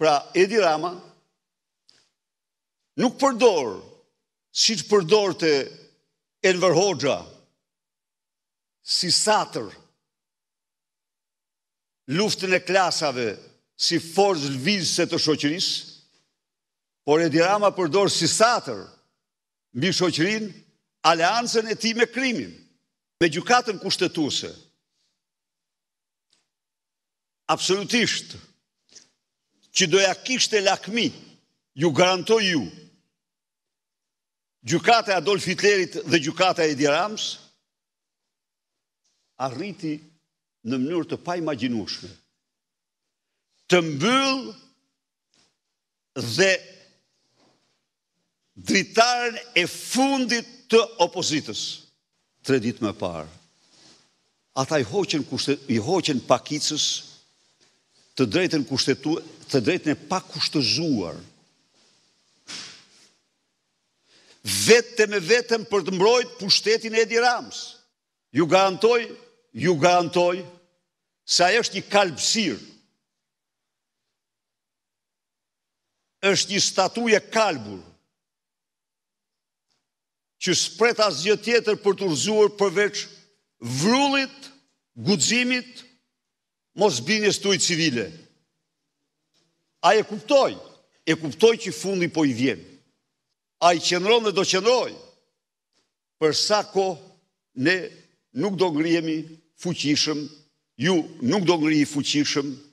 Pra, Edi Rama nuk përdor si të përdor të Enver Hoxha si satër luftën e klasave si forzë lëvizse të shoqërisë, por Edi Rama përdor si satër mbi shoqërinë aleancën e ti me krimin, me gjukatën kushtetuse. Absolutishtë, që doja kishte lakmi, ju garantoj ju, gjukate Adolf Hitlerit dhe gjukate Edi Rams, arriti në mënyrë të pa imaginushme, të mbyll dhe dritarën e fundit të opozitës, tre ditë më parë. Ata i i i hoqen pakicës, të drejtën kushtetu, të drejtën e pa kushtëzuar. Vetëm e vetëm për të mbrojt pushtetin e Rams. Ju garantoj, ju garantoj, sa e është një kalpsir. është një statuje kalbur që spret asgjë tjetër për të urzuar përveç vrullit, guximit, mos binjes të ujtë civile. A e kuptoj, e kuptoj që fundi po i vjenë. A i qenron dhe do qenroj, për sa ko ne nuk do ngrijemi fuqishëm, ju nuk do ngriji fuqishëm,